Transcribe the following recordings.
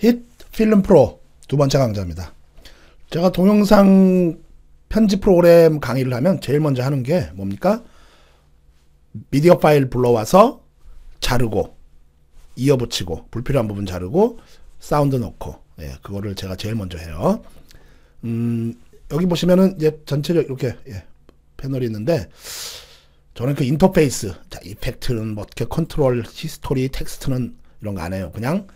힛 필름 프로 두 번째 강좌입니다. 제가 동영상 편집 프로그램 강의를 하면 제일 먼저 하는 게 뭡니까? 미디어 파일 불러와서 자르고 이어붙이고 불필요한 부분 자르고 사운드 넣고 예, 그거를 제가 제일 먼저 해요. 음, 여기 보시면은 이제 전체적 이렇게 예, 패널이 있는데 저는 그 인터페이스 자, 이펙트는 뭐 어떻게 컨트롤 히스토리 텍스트는 이런 거 안 해요. 그냥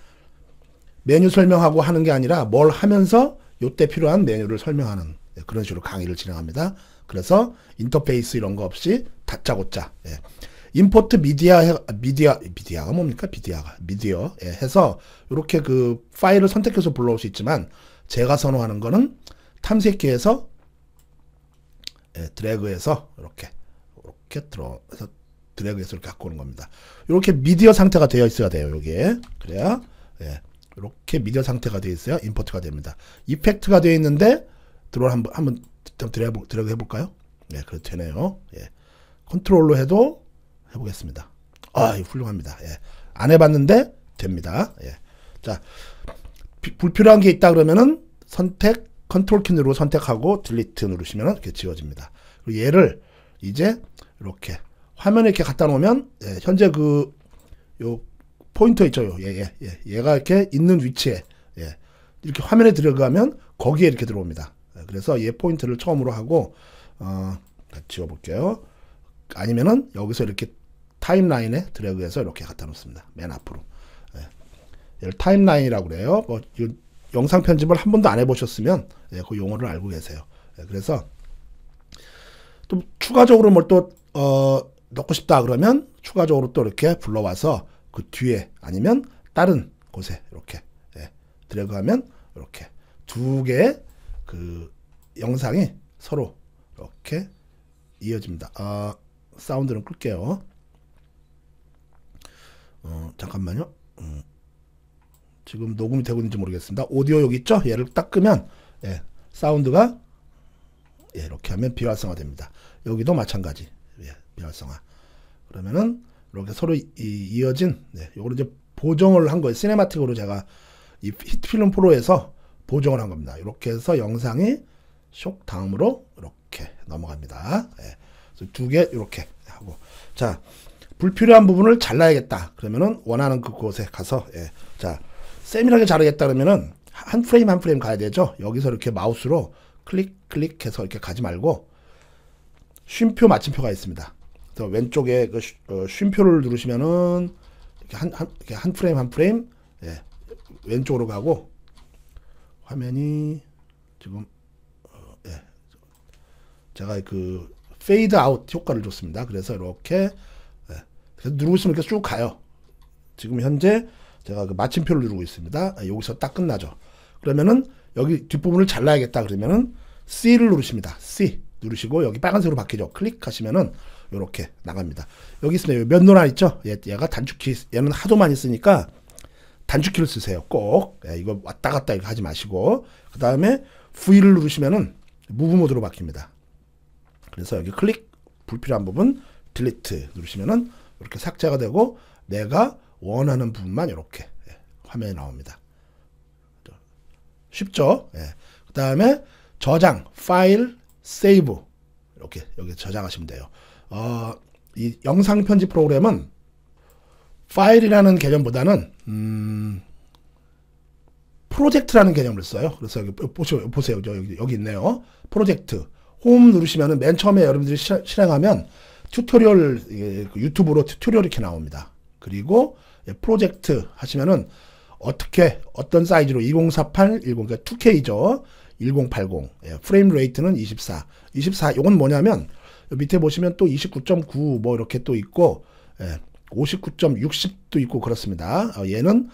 메뉴 설명하고 하는 게 아니라 뭘 하면서 요때 필요한 메뉴를 설명하는 예, 그런 식으로 강의를 진행합니다. 그래서 인터페이스 이런 거 없이 다짜고짜 예. 임포트 미디어 미디어 미디어가 뭡니까 미디어가 미디어 예, 해서 이렇게 그 파일을 선택해서 불러올 수 있지만 제가 선호하는 거는 탐색기에서 예, 드래그해서 이렇게 이렇게 들어서 드래그해서 이렇게 갖고 오는 겁니다. 이렇게 미디어 상태가 되어 있어야 돼요 여기에 그래야 예. 이렇게 미디어 상태가 되어 있어요. 임포트가 됩니다. 이펙트가 되어 있는데 드론 한번 한번 드래그, 드래그 해볼까요? 네, 그래도 되네요. 예. 컨트롤로 해도 해보겠습니다. 아, 훌륭합니다. 예. 안 해봤는데 됩니다. 예. 자, 비, 불필요한 게 있다 그러면은 선택 컨트롤 키 누르고 선택하고 딜리트 누르시면 이렇게 지워집니다. 그리고 얘를 이제 이렇게 화면에 이렇게 갖다 놓으면 예, 현재 그요 포인트가 있죠, 요. 얘, 예, 예, 예. 얘, 얘. 가 이렇게 있는 위치에, 예. 이렇게 화면에 들어가면 거기에 이렇게 들어옵니다. 그래서 얘 포인트를 처음으로 하고, 어, 지워볼게요. 아니면은 여기서 이렇게 타임라인에 드래그해서 이렇게 갖다 놓습니다. 맨 앞으로. 예. 얘를 타임라인이라고 그래요. 뭐, 영상 편집을 한 번도 안 해보셨으면, 예, 그 용어를 알고 계세요. 예, 그래서, 또 추가적으로 뭘 또, 어, 넣고 싶다 그러면 추가적으로 또 이렇게 불러와서 그 뒤에 아니면 다른 곳에 이렇게 예, 드래그하면 이렇게 두 개의 그 영상이 서로 이렇게 이어집니다. 아, 사운드는 끌게요. 어, 잠깐만요. 음, 지금 녹음이 되고 있는지 모르겠습니다. 오디오 여기 있죠? 얘를 딱 끄면 예, 사운드가 예, 이렇게 하면 비활성화됩니다. 여기도 마찬가지. 예, 비활성화. 그러면은 이렇게 서로 이, 어진 네, 요거를 이제 보정을 한 거예요. 시네마틱으로 제가 이 히트필름 프로에서 보정을 한 겁니다. 이렇게 해서 영상이 쇽 다음으로 이렇게 넘어갑니다. 예. 두개 이렇게 하고 자 불필요한 부분을 잘라야겠다. 그러면은 원하는 그곳에 가서 예. 자 세밀하게 자르겠다 그러면은 한 프레임 한 프레임 가야 되죠. 여기서 이렇게 마우스로 클릭 클릭해서 이렇게 가지 말고 쉼표 마침표가 있습니다. 왼쪽에 그 어, 쉼표를 누르시면은 한, 한, 한 프레임 한 프레임 예, 왼쪽으로 가고 화면이 지금 어, 예, 제가 그 페이드 아웃 효과를 줬습니다. 그래서 이렇게 예, 그래서 누르고 있으면 이렇게 쭉 가요. 지금 현재 제가 그 마침표를 누르고 있습니다. 아, 여기서 딱 끝나죠. 그러면은 여기 뒷부분을 잘라야겠다 그러면은 C를 누르십니다. C 누르시고 여기 빨간색으로 바뀌죠. 클릭하시면은 이렇게 나갑니다. 여기 있습니다. 몇 노란 있죠? 얘, 가 단축키, 얘는 하도 많이 쓰니까 단축키를 쓰세요. 꼭. 예, 이거 왔다 갔다 이거 하지 마시고. 그 다음에 V를 누르시면은 무브 모드로 바뀝니다. 그래서 여기 클릭, 불필요한 부분, 딜리트 누르시면은 이렇게 삭제가 되고 내가 원하는 부분만 이렇게 예, 화면에 나옵니다. 쉽죠? 예. 그 다음에 저장, 파일, 세이브 이렇게 여기 저장하시면 돼요. 어, 이 영상 편집 프로그램은 파일이라는 개념보다는 음, 프로젝트라는 개념을 써요. 그래서 여기 보시 보세요. 여기, 여기 있네요. 프로젝트. 홈 누르시면은 맨 처음에 여러분들이 시, 실행하면 튜토리얼 예, 유튜브로 튜토리얼 이렇게 나옵니다. 그리고 예, 프로젝트 하시면은 어떻게 어떤 사이즈로 2048 10 그러니까 2K죠. 1080. 예, 프레임 레이트는 24. 24 이건 뭐냐면 밑에 보시면 또 29.9 뭐 이렇게 또 있고 예, 59.60도 있고 그렇습니다. 어, 얘는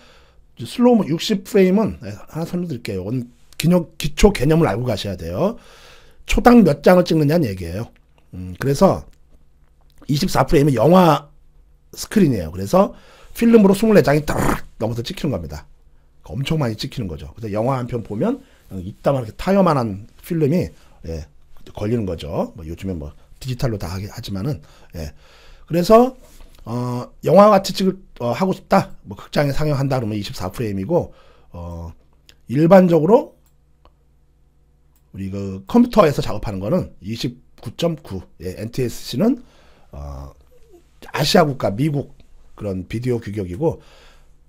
슬로우 60 프레임은 예, 하나 설명드릴게요. 이 기념, 기초 개념을 알고 가셔야 돼요. 초당 몇 장을 찍느냐는 얘기예요. 음, 그래서 24 프레임은 영화 스크린이에요. 그래서 필름으로 24장이 딱 넘어서 찍히는 겁니다. 그러니까 엄청 많이 찍히는 거죠. 그래서 영화 한 편 보면 이따만 이렇게 타요만한 필름이 예, 걸리는 거죠. 뭐 요즘에 뭐 디지털로 다 하지만은 예. 그래서 어, 영화 같이 찍을 어, 하고 싶다. 뭐 극장에 상영한다 그러면 24프레임이고 어, 일반적으로 우리 그 컴퓨터에서 작업하는 거는 29.9. 예, NTSC는 어, 아시아 국가 미국 그런 비디오 규격이고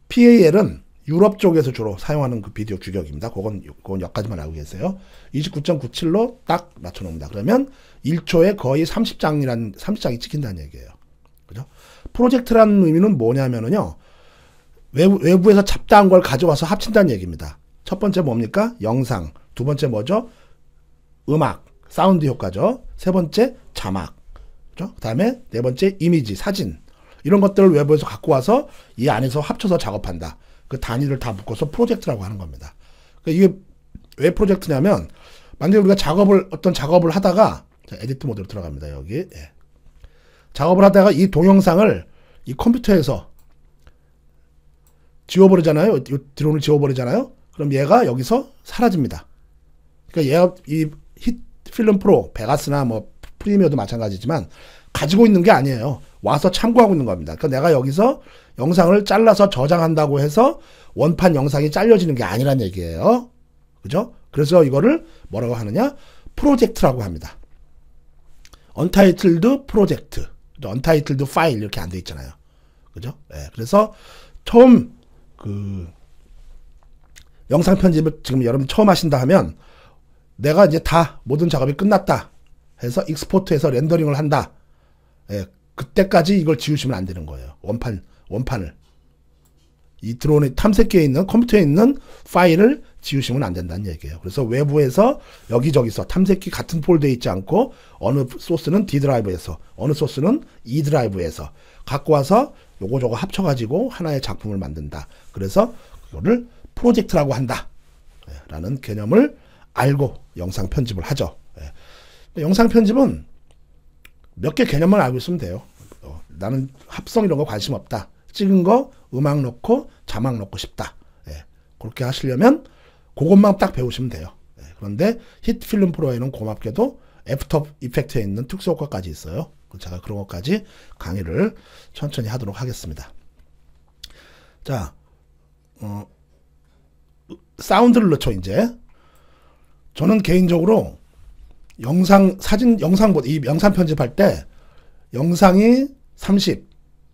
PAL은 유럽 쪽에서 주로 사용하는 그 비디오 규격입니다. 그건, 그건 여기까지만 알고 계세요. 29.97로 딱 맞춰놓습니다. 그러면 1초에 거의 30장이란, 30장이 찍힌다는 얘기예요. 그죠? 프로젝트라는 의미는 뭐냐면은요, 외부, 에서 잡다한 걸 가져와서 합친다는 얘기입니다. 첫 번째 뭡니까? 영상. 두 번째 뭐죠? 음악. 사운드 효과죠. 세 번째, 자막. 그죠? 그 다음에 네 번째, 이미지, 사진. 이런 것들을 외부에서 갖고 와서 이 안에서 합쳐서 작업한다. 그 단위를 다 묶어서 프로젝트라고 하는 겁니다. 그러니까 이게 왜 프로젝트냐면 만약에 우리가 작업을 어떤 작업을 하다가 자, 에디트 모드로 들어갑니다. 여기 예. 작업을 하다가 이 동영상을 이 컴퓨터에서 지워버리잖아요. 이 드론을 지워버리잖아요. 그럼 얘가 여기서 사라집니다. 그러니까 얘가 이힛 필름 프로, 베가스나 뭐 프리미어도 마찬가지지만 가지고 있는 게 아니에요. 와서 참고하고 있는 겁니다. 그러니까 내가 여기서 영상을 잘라서 저장한다고 해서 원판 영상이 잘려지는 게 아니란 얘기예요. 그죠? 그래서 이거를 뭐라고 하느냐? 프로젝트라고 합니다. 언타이틀드 프로젝트, 언타이틀드 파일 이렇게 안 돼 있잖아요. 그죠? 네, 그래서 처음 그 영상 편집을 지금 여러분 처음 하신다 하면 내가 이제 다 모든 작업이 끝났다 해서 익스포트해서 렌더링을 한다. 예, 그때까지 이걸 지우시면 안 되는 거예요. 원판, 원판을. 이 드론의 탐색기에 있는 컴퓨터에 있는 파일을 지우시면 안 된다는 얘기예요. 그래서 외부에서 여기저기서 탐색기 같은 폴더에 있지 않고 어느 소스는 D 드라이브에서 어느 소스는 E 드라이브에서 갖고 와서 요거 저거 합쳐가지고 하나의 작품을 만든다. 그래서 그거를 프로젝트라고 한다. 예, 라는 개념을 알고 영상 편집을 하죠. 예. 영상 편집은 몇개 개념만 알고 있으면 돼요. 어, 나는 합성 이런 거 관심 없다. 찍은 거 음악 넣고 자막 넣고 싶다. 예, 그렇게 하시려면 그것만 딱 배우시면 돼요. 예, 그런데 히트 필름 프로에는 고맙게도 애프터 이펙트에 있는 특수 효과까지 있어요. 제가 그런 것까지 강의를 천천히 하도록 하겠습니다. 자, 어, 사운드를 넣죠, 이제. 저는 개인적으로 영상 사진 영상보다 이 영상 편집할 때 영상이 30,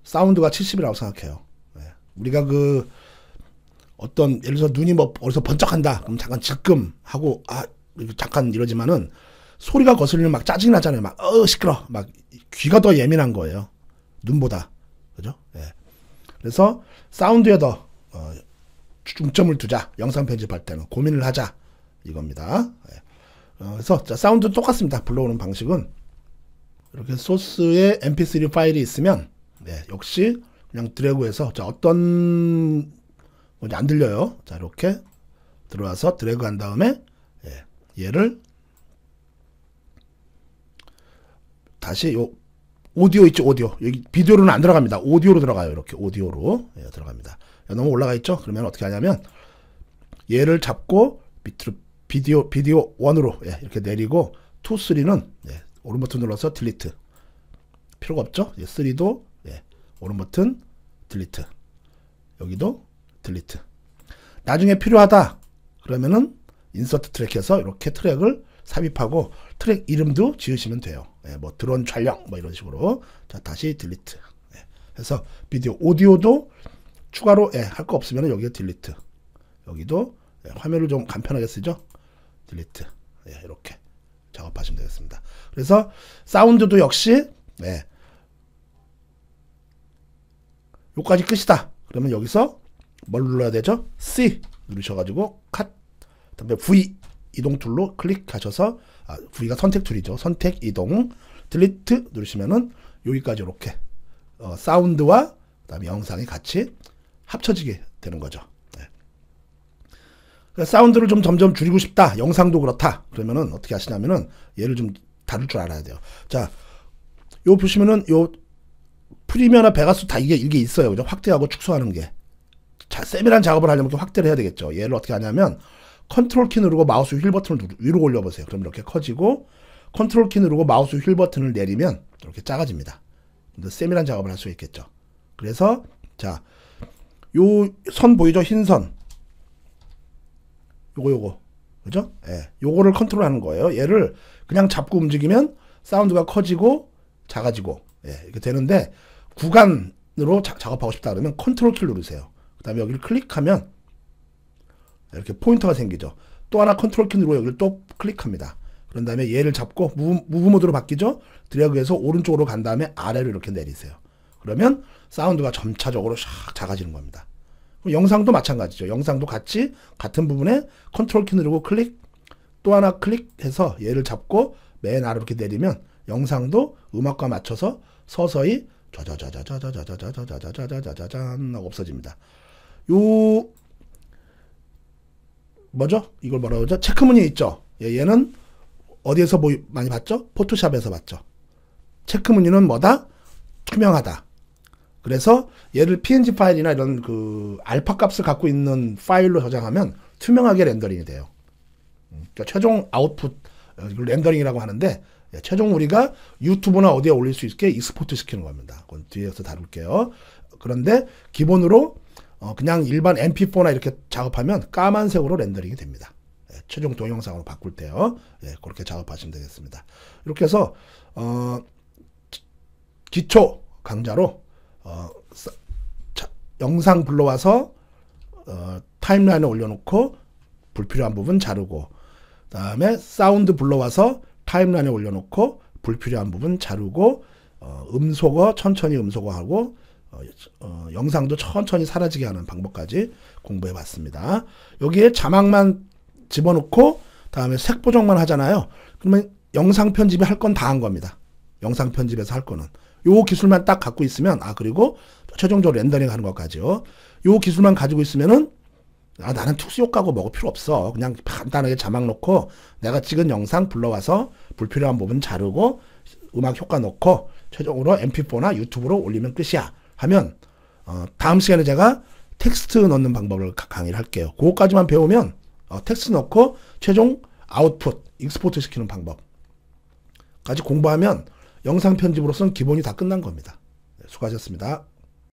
사운드가 70이라고 생각해요. 네. 우리가 그 어떤 예를 들어서 눈이 뭐 어디서 번쩍한다. 그럼 잠깐 질금 하고 아 잠깐 이러지만은 소리가 거슬리면 막 짜증 나잖아요. 막 어 시끄러. 막 귀가 더 예민한 거예요. 눈보다 그죠? 네. 그래서 사운드에 더 어, 중점을 두자. 영상 편집할 때는 고민을 하자 이겁니다. 네. 어, 그래서 자, 사운드는 똑같습니다. 불러오는 방식은 이렇게 소스에 mp3 파일이 있으면 네, 역시 그냥 드래그해서 자, 어떤 뭐지 안 들려요. 자 이렇게 들어와서 드래그한 다음에 예, 얘를 다시 요 오디오 있죠 오디오 여기 비디오로는 안 들어갑니다 오디오로 들어가요 이렇게 오디오로 예, 들어갑니다 너무 올라가 있죠 그러면 어떻게 하냐면 얘를 잡고 밑으로 비디오 비디오 원으로 예, 이렇게 내리고 2, 3는 예, 오른 버튼 눌러서 딜리트 필요가 없죠. 예, 3도 예, 오른 버튼 딜리트 여기도 딜리트 나중에 필요하다 그러면은 인서트 트랙해서 이렇게 트랙을 삽입하고 트랙 이름도 지으시면 돼요. 예, 뭐 드론 촬영 뭐 이런 식으로 자 다시 딜리트 예, 해서 비디오 오디오도 추가로 예, 할 거 없으면 여기에 딜리트 여기도 예, 화면을 좀 간편하게 쓰죠. 딜리트 예, 이렇게 작업하시면 되겠습니다. 그래서 사운드도 역시 예, 요까지 끝이다. 그러면 여기서 뭘 눌러야 되죠? C 누르셔가지고 컷 다음에 V 이동 툴로 클릭하셔서 아, V가 선택 툴이죠. 선택 이동 딜리트 누르시면은 여기까지 이렇게 어, 사운드와 그다음에 영상이 같이 합쳐지게 되는 거죠. 그러니까 사운드를 좀 점점 줄이고 싶다. 영상도 그렇다. 그러면은 어떻게 하시냐면은 얘를 좀 다룰 줄 알아야 돼요. 자, 요 보시면은 요 프리미어나 베가스 다 이게 이게 있어요. 그죠? 확대하고 축소하는 게. 자, 세밀한 작업을 하려면 또 확대를 해야 되겠죠. 얘를 어떻게 하냐면 컨트롤 키 누르고 마우스 휠 버튼을 누르, 위로 올려 보세요. 그럼 이렇게 커지고 컨트롤 키 누르고 마우스 휠 버튼을 내리면 이렇게 작아집니다. 세밀한 작업을 할 수 있겠죠. 그래서 자, 요 선 보이죠? 흰 선. 요거 요거 그죠? 예. 요거를 컨트롤하는 거예요. 얘를 그냥 잡고 움직이면 사운드가 커지고 작아지고 예, 이렇게 되는데 구간으로 자, 작업하고 싶다 그러면 컨트롤 키를 누르세요. 그 다음에 여기를 클릭하면 이렇게 포인터가 생기죠. 또 하나 컨트롤 키 누르고 여기를 또 클릭합니다. 그런 다음에 얘를 잡고 무브, 무브 모드로 바뀌죠. 드래그해서 오른쪽으로 간 다음에 아래로 이렇게 내리세요. 그러면 사운드가 점차적으로 샥 작아지는 겁니다. 영상도 마찬가지죠. 영상도 같이 같은 부분에 컨트롤 키 누르고 클릭 또 하나 클릭해서 얘를 잡고 맨 아래로 이렇게 내리면 영상도 음악과 맞춰서 서서히 짜자자자자자자자자자자자자자자잔 하고 없어집니다. 요 뭐죠? 이걸 뭐라고 하죠? 체크무늬 있죠? 예, 얘는 어디에서 뭐 많이 봤죠? 포토샵에서 봤죠. 체크무늬는 뭐다? 투명하다. 그래서 얘를 PNG 파일이나 이런 그 알파 값을 갖고 있는 파일로 저장하면 투명하게 렌더링이 돼요. 음, 그러니까 최종 아웃풋 어, 렌더링이라고 하는데 예, 최종 우리가 유튜브나 어디에 올릴 수 있게 익스포트 시키는 겁니다. 그건 뒤에서 다룰게요. 그런데 기본으로 어, 그냥 일반 MP4나 이렇게 작업하면 까만색으로 렌더링이 됩니다. 예, 최종 동영상으로 바꿀 때요. 예, 그렇게 작업하시면 되겠습니다. 이렇게 해서 어, 기초 강좌로 어, 자, 영상 불러와서 어, 타임라인에 올려놓고 불필요한 부분 자르고 그 다음에 사운드 불러와서 타임라인에 올려놓고 불필요한 부분 자르고 어, 음소거 천천히 음소거하고 어, 어, 영상도 천천히 사라지게 하는 방법까지 공부해 봤습니다. 여기에 자막만 집어넣고 다음에 색 보정만 하잖아요. 그러면 영상 편집에할 건 다 한 겁니다. 영상 편집에서 할 거는. 요 기술만 딱 갖고 있으면 아 그리고 최종적으로 렌더링 하는 것까지요. 요 기술만 가지고 있으면은 아 나는 특수 효과고 먹을 필요 없어. 그냥 간단하게 자막 넣고 내가 찍은 영상 불러와서 불필요한 부분 자르고 음악 효과 넣고 최종으로 MP4나 유튜브로 올리면 끝이야. 하면 어, 다음 시간에 제가 텍스트 넣는 방법을 강의를 할게요. 그것까지만 배우면 어, 텍스트 넣고 최종 아웃풋 익스포트 시키는 방법까지 공부하면 영상 편집으로선 기본이 다 끝난 겁니다. 네, 수고하셨습니다.